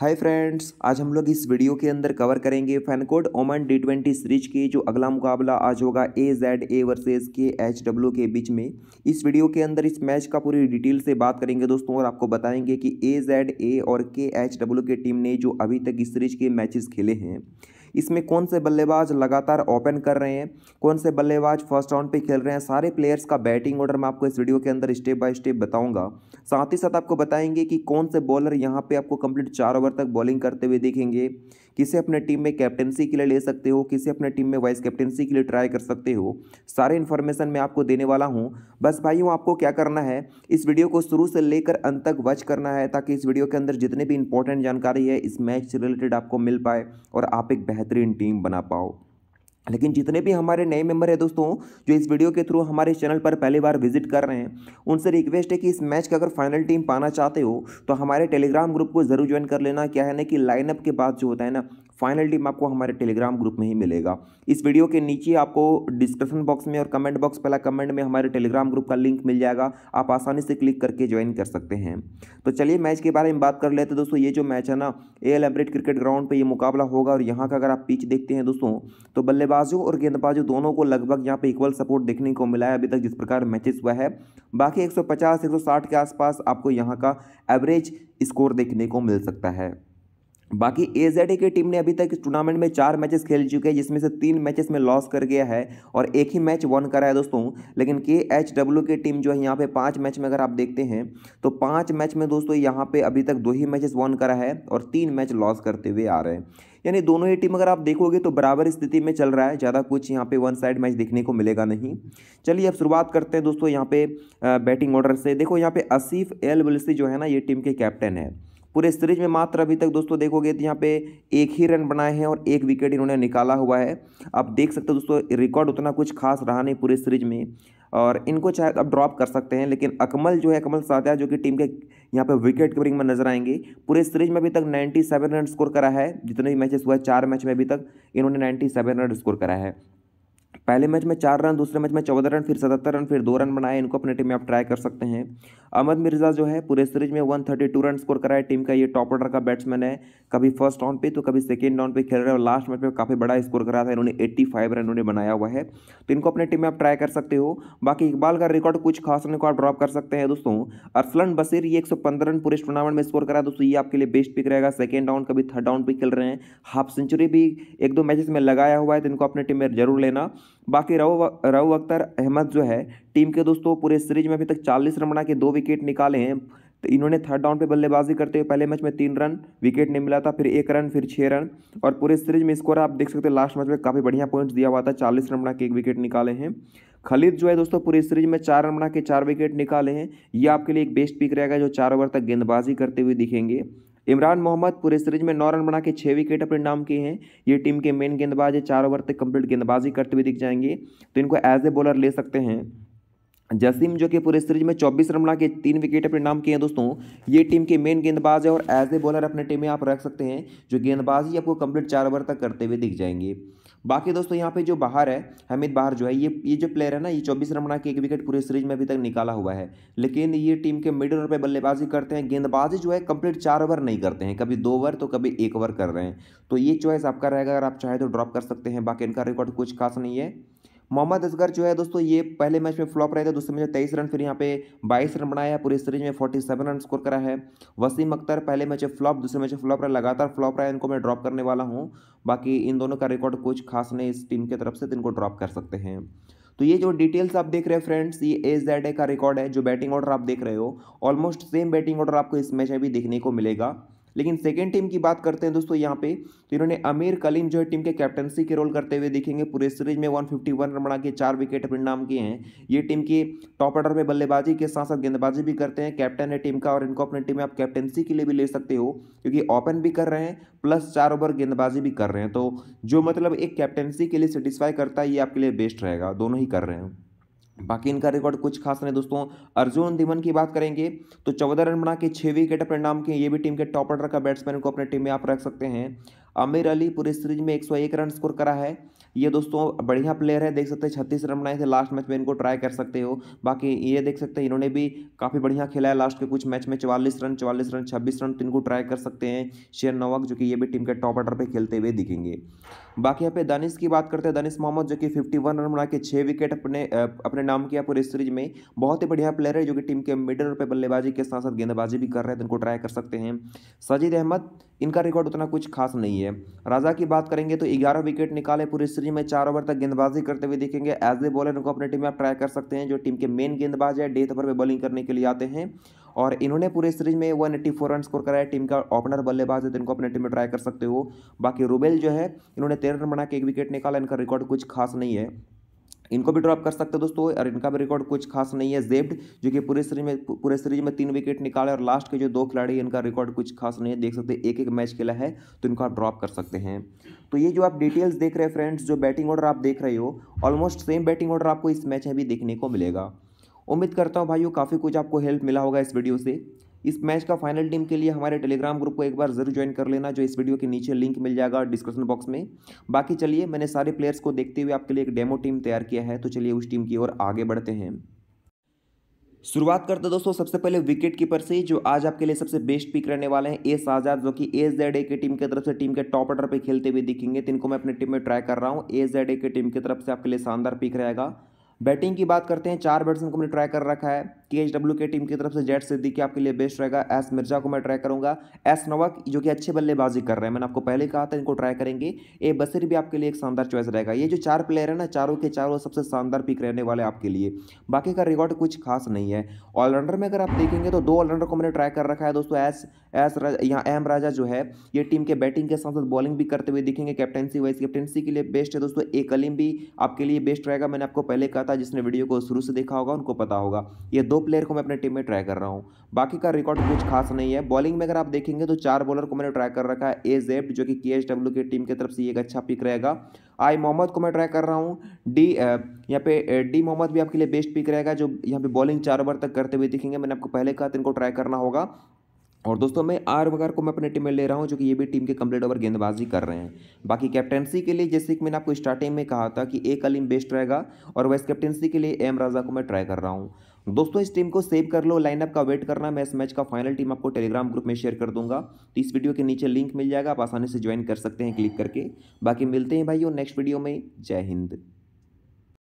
hi friends आज हम लोग इस वीडियो के अंदर कवर करेंगे फैनकोड ओमन टी ट्वेंटी सीरीज के जो अगला मुकाबला आज होगा A Z A versus K H W K बीच में इस वीडियो के अंदर इस मैच का पूरी डिटेल से बात करेंगे दोस्तों और आपको बताएंगे कि ए जेड ए और के एच डब्ल्यू के टीम ने जो अभी तक इस सीरीज के मैचेस खेले हैं इसमें कौन से बल्लेबाज लगातार ओपन कर रहे हैं कौन से बल्लेबाज फर्स्ट राउंड पे खेल रहे हैं सारे प्लेयर्स का बैटिंग ऑर्डर मैं आपको इस वीडियो के अंदर स्टेप बाय स्टेप बताऊंगा साथ ही साथ आपको बताएंगे कि कौन से बॉलर यहाँ पर आपको कंप्लीट चार ओवर तक बॉलिंग करते हुए देखेंगे किसे अपने टीम में कैप्टनसी के लिए ले सकते हो किसे अपने टीम में वाइस कैप्टनसी के लिए ट्राई कर सकते हो सारे इन्फॉर्मेशन मैं आपको देने वाला हूँ बस भाइयों आपको क्या करना है इस वीडियो को शुरू से लेकर अंत तक वॉच करना है ताकि इस वीडियो के अंदर जितने भी इंपॉर्टेंट जानकारी है इस मैच से रिलेटेड आपको मिल पाए और आप एक बेहतर बेहतरीन टीम बना पाओ लेकिन जितने भी हमारे नए मेंबर हैं दोस्तों जो इस वीडियो के थ्रू हमारे चैनल पर पहली बार विजिट कर रहे हैं उनसे रिक्वेस्ट है कि इस मैच का अगर फाइनल टीम पाना चाहते हो तो हमारे टेलीग्राम ग्रुप को जरूर ज्वाइन कर लेना क्या है ना कि लाइनअप के बाद जो होता है ना फाइनल टीम आपको हमारे टेलीग्राम ग्रुप में ही मिलेगा इस वीडियो के नीचे आपको डिस्क्रिप्शन बॉक्स में और कमेंट बॉक्स पहला कमेंट में हमारे टेलीग्राम ग्रुप का लिंक मिल जाएगा आप आसानी से क्लिक करके ज्वाइन कर सकते हैं तो चलिए मैच के बारे में बात कर लेते हैं दोस्तों ये जो मैच है ना ए एल क्रिकेट ग्राउंड पर ये मुकाबला होगा और यहाँ का अगर आप पिच देखते हैं दोस्तों तो बल्लेबाजों और गेंदबाजों दोनों को लगभग यहाँ पर इक्वल सपोर्ट देखने को मिला है अभी तक जिस प्रकार मैचेस हुआ है बाकी एक सौ के आसपास आपको यहाँ का एवरेज स्कोर देखने को मिल सकता है बाकी ए की टीम ने अभी तक इस टूर्नामेंट में चार मैचेस खेल चुके हैं जिसमें से तीन मैचेस में लॉस कर गया है और एक ही मैच वन करा है दोस्तों लेकिन के एच डब्ल्यू की टीम जो है यहाँ पे पांच मैच में अगर आप देखते हैं तो पांच मैच में दोस्तों यहाँ पे अभी तक दो ही मैचेस वन करा है और तीन मैच लॉस करते हुए आ रहे हैं यानी दोनों ही टीम अगर आप देखोगे तो बराबर स्थिति में चल रहा है ज़्यादा कुछ यहाँ पे वन साइड मैच देखने को मिलेगा नहीं चलिए अब शुरुआत करते हैं दोस्तों यहाँ पे बैटिंग ऑर्डर से देखो यहाँ पे असीफ़ एल वलसी जो है ना ये टीम के कैप्टन है पूरे सीरीज में मात्र अभी तक दोस्तों देखोगे तो यहाँ पे एक ही रन बनाए हैं और एक विकेट इन्होंने निकाला हुआ है आप देख सकते हो दोस्तों रिकॉर्ड उतना कुछ खास रहा नहीं पूरे सीरीज में और इनको चाहे आप ड्रॉप कर सकते हैं लेकिन अकमल जो है अकमल सादिया जो कि टीम के यहाँ पे विकेट कीपरिंग में नजर आएंगे पूरे सीरीज में अभी तक 97 रन स्कोर करा है जितने भी मैचेस हुआ है चार मैच में अभी तक इन्होंने 97 रन स्कोर करा है पहले मैच में चार रन दूसरे मैच में चौदह रन फिर सतहत्तर रन फिर दो रन बनाए इनको अपने टीम में आप ट्राई कर सकते हैं अहमद मिर्जा जो है पूरे सीरीज में one thirty two run score कराए टीम का ये टॉप ऑर्डर का बैट्समैन है कभी फर्स्ट राउंड पे तो कभी सेकेंड राउंड पे खेल रहे हैं और लास्ट मैच में काफ़ी बड़ा स्कोर कराया था इन्होंने एट्टी फाइव रन उन्होंने बनाया हुआ है तो इनको अपने टीम में आप ट्राई कर सकते हो बाकी इकबाल का रिकॉर्ड कुछ खास रन को आप ड्रॉप कर सकते हैं दोस्तों अरसलन बसीर ये एक रन पूरे टूर्नामेंट में स्कोर कराया दोस्तों ये आपके लिए बेस्ट पिक रहेगा सेकेंड राउंड कभी थर्ड राउंड पर खेल रहे हैं हाफ सेंचुरी भी एक दो मैचेस में लगाया हुआ है तो इनको अपने टीम में जरूर लेना बाकी रऊ रऊ अख्तर अहमद जो है टीम के दोस्तों पूरे सीरीज में अभी तक चालीस रन बना के दो विकेट निकाले हैं तो इन्होंने थर्ड डाउन पे बल्लेबाजी करते हुए पहले मैच में तीन रन विकेट नहीं मिला था फिर एक रन फिर छः रन और पूरे सीरीज में स्कोर आप देख सकते हैं लास्ट मैच में काफ़ी बढ़िया पॉइंट्स दिया हुआ था चालीस रन बना के एक विकेट निकाले हैं खलीद जो है दोस्तों पूरे सीरीज में चार रन बना के चार विकेट निकाले हैं ये आपके लिए एक बेस्ट पिक रहेगा जो चार ओवर तक गेंदबाजी करते हुए दिखेंगे इमरान मोहम्मद पूरे सीरीज में नौ रन बना के छः विकेट अपने नाम किए हैं ये टीम के मेन गेंदबाज है चार ओवर तक कंप्लीट गेंदबाजी करते हुए दिख जाएंगे तो इनको एज ए बॉलर ले सकते हैं जसीम जो कि पूरे सीरीज में चौबीस रन बना के तीन विकेट अपने नाम किए हैं दोस्तों ये टीम के मेन गेंदबाज है और एज ए बॉलर अपने टीम में आप रख सकते हैं जो गेंदबाजी आपको कंप्लीट चार ओवर तक करते हुए दिख जाएंगे बाकी दोस्तों यहाँ पे जो बाहर है हमिद बाहर जो है ये ये जो प्लेयर है ना ये चौबीस रन बना के एक विकेट पूरे सीरीज में अभी तक निकाला हुआ है लेकिन ये टीम के मिड ओवर पर बल्लेबाजी करते हैं गेंदबाजी जो है कंप्लीट चार ओवर नहीं करते हैं कभी दो ओवर तो कभी एक ओवर कर रहे हैं तो ये चॉइस आपका रहेगा अगर आप चाहे तो ड्रॉप कर सकते हैं बाकी इनका रिकॉर्ड कुछ खास नहीं है मोहम्मद असगर जो है दोस्तों ये पहले मैच में फ्लॉप रहे थे दूसरे मैच में तेईस रन फिर यहाँ पे बाईस रन बनाया है पूरी सीरीज में फोर्टी सेवन रन स्कोर करा है वसीम अख्तर पहले मैच में फ्लॉप दूसरे मैच में फ्लॉप रहा लगातार फ्लॉप रहा है इनको मैं ड्रॉप करने वाला हूँ बाकी इन दोनों का रिकॉर्ड कुछ खास नहीं इस टीम की तरफ से तो इनको ड्रॉप कर सकते हैं तो ये जो डिटेल्स आप देख रहे हैं फ्रेंड्स ये एस जेड का रिकॉर्ड है जो बैटिंग ऑर्डर आप देख रहे हो ऑलमोस्ट सेम बैटिंग ऑर्डर आपको इस मैच में भी देखने को मिलेगा लेकिन सेकेंड टीम की बात करते हैं दोस्तों यहाँ पे तो इन्होंने अमीर कलीम जो है टीम के कैप्टनसी के रोल करते हुए देखेंगे पूरे सीरीज में 151 रन बना के चार विकेट अपने नाम किए हैं ये टीम की टॉप ऑर्डर में बल्लेबाजी के साथ साथ गेंदबाजी भी करते हैं कैप्टन है टीम का और इनको अपनी टीम में आप कैप्टनसी के लिए भी ले सकते हो क्योंकि ओपन भी कर रहे हैं प्लस चार ओवर गेंदबाजी भी कर रहे हैं तो जो मतलब एक कैप्टनसी के लिए सेटिस्फाई करता है ये आपके लिए बेस्ट रहेगा दोनों ही कर रहे हैं बाकी इनका रिकॉर्ड कुछ खास नहीं दोस्तों अर्जुन धीमन की बात करेंगे तो चौदह रन बना के छः विकेट परिणाम के ये भी टीम के टॉप ऑर्डर का बैट्समैन को अपने टीम में आप रख सकते हैं आमिर अली पूरी सीरीज में 101 रन स्कोर करा है ये दोस्तों बढ़िया प्लेयर है देख सकते हैं छत्तीस रन बनाए थे लास्ट मैच में इनको ट्राई कर सकते हो बाकी ये देख सकते हैं इन्होंने भी काफ़ी बढ़िया खेला है लास्ट के कुछ मैच में चवालीस रन चवालीस रन छब्बीस रन तो इनको ट्राई कर सकते हैं शेर नवक जो कि ये भी टीम के टॉप ऑर्डर पर खेलते हुए दिखेंगे बाकी यहाँ पे दानिश की बात करते हैं दानिश मोहम्मद जो कि फिफ्टी रन बना के छः विकेट अपने अपने नाम किया पूरे सीरीज में बहुत ही बढ़िया प्लेयर है जो कि टीम के मिडल पर बल्लेबाजी के साथ साथ गेंदबाजी भी कर रहे हैं तो इनको ट्राई कर सकते हैं सजीद अहमद इनका रिकॉर्ड उतना कुछ खास नहीं है राजा की बात करेंगे तो ग्यारह विकेट निकाले पूरी सीरीज में चार ओवर तक गेंदबाजी करते हुए देखेंगे एज ए बॉलर इनको अपनी टीम में आप ट्राई कर सकते हैं जो टीम के मेन गेंदबाज है डेथ ओवर में बॉलिंग करने के लिए आते हैं और इन्होंने पूरे सीरीज में one eighty four run score कराया टीम का ओपनर बल्लेबाज है तो इनको अपने टीम में ट्राई कर सकते हो बाकी रुबेल जो है इन्होंने तेरह रन बना के एक विकेट निकाला इनका रिकॉर्ड कुछ खास नहीं है इनको भी ड्रॉप कर सकते हो दोस्तों और इनका भी रिकॉर्ड कुछ खास नहीं है जेब्ड जो कि पूरे सीरीज में पूरे सीरीज में तीन विकेट निकाले और लास्ट के जो दो खिलाड़ी इनका रिकॉर्ड कुछ खास नहीं है देख सकते हैं एक एक मैच खेला है तो इनको आप ड्रॉप कर सकते हैं तो ये जो आप डिटेल्स देख रहे हैं फ्रेंड्स जो बैटिंग ऑर्डर आप देख रहे हो ऑलमोस्ट सेम बैटिंग ऑर्डर आपको इस मैच में भी देखने को मिलेगा उम्मीद करता हूँ भाइयों काफ़ी कुछ आपको हेल्प मिला होगा इस वीडियो से इस मैच का फाइनल टीम के लिए हमारे टेलीग्राम ग्रुप को एक बार जरूर ज्वाइन कर लेना जो इस वीडियो के नीचे लिंक मिल जाएगा डिस्क्रिप्शन बॉक्स में बाकी चलिए मैंने सारे प्लेयर्स को देखते हुए आपके लिए एक डेमो टीम तैयार किया है तो चलिए उस टीम की ओर आगे बढ़ते हैं शुरुआत करते हैं दोस्तों सबसे पहले विकेट कीपर से जो आज आपके लिए सबसे बेस्ट पिक रहने वाले हैं एस आजाद जो कि एस जेड ए की टीम की तरफ से टीम के टॉप ऑर्डर पे खेलते हुए दिखेंगे तिनको तो मैं अपने टीम में ट्राई कर रहा हूँ एस जेड ए की टीम की तरफ से आपके लिए शानदार पिक रहेगा बैटिंग की बात करते हैं चार बैट्समैन को मैंने ट्राई कर रखा है टी एच डब्ल्यू के टीम की तरफ से जेट सिद्दीकी आपके लिए बेस्ट रहेगा एस मिर्जा को मैं ट्राई करूंगा एस नवक जो कि अच्छे बल्लेबाजी कर रहे हैं मैंने आपको पहले कहा था इनको ट्राई करेंगे ए बसीर भी आपके लिए एक शानदार चॉइस रहेगा ये जो चार प्लेयर है ना चारों के चारों सबसे शानदार पिक रहने वाले आपके लिए बाकी का रिकॉर्ड कुछ खास नहीं है ऑलराउंडर में अगर आप देखेंगे तो दो ऑलराउंडर को मैंने ट्राई कर रखा है दोस्तों एस एस यहाँ एम राजा जो है ये टीम के बैटिंग के साथ साथ बॉलिंग भी करते हुए दिखेंगे कैप्टनसी वाइस कैप्टनसी के लिए बेस्ट है दोस्तों ए कलीम भी आपके लिए बेस्ट रहेगा मैंने आपको पहले कहा था जिसने वीडियो को शुरू से देखा होगा उनको पता होगा ये दो प्लेयर को मैं अपने टीम में ट्राई कर रहा हूँ बाकी का रिकॉर्ड कुछ खास नहीं है बॉलिंग में अगर आप देखेंगे तो चार बॉलर को मैंने ट्राई कर रखा है ए जेड जो कि के की टीम की तरफ से एक अच्छा पिक रहेगा आई मोहम्मद को मैं ट्राई कर रहा हूँ डी यहाँ पे डी मोहम्मद भी आपके लिए बेस्ट पिक रहेगा जो यहाँ पे बॉलिंग चार ओवर तक करते हुए दिखेंगे मैंने आपको पहले कहा था इनको ट्राई करना होगा और दोस्तों मैं आर वगैरह को मैं अपने टीम में ले रहा हूँ जो कि ये भी टीम के कंप्लीट ओवर गेंदबाजी कर रहे हैं बाकी कैप्टनसी के लिए जैसे कि मैंने आपको स्टार्टिंग में कहा था कि ए कलीम बेस्ट रहेगा और वाइस कैप्टनसी के लिए एम राजा को मैं ट्राई कर रहा हूँ दोस्तों इस टीम को सेव कर लो लाइनअप का वेट करना मैं इस मैच का फाइनल टीम आपको टेलीग्राम ग्रुप में शेयर कर दूंगा तो इस वीडियो के नीचे लिंक मिल जाएगा आप आसानी से ज्वाइन कर सकते हैं क्लिक करके बाकी मिलते हैं भाई नेक्स्ट वीडियो में जय हिंद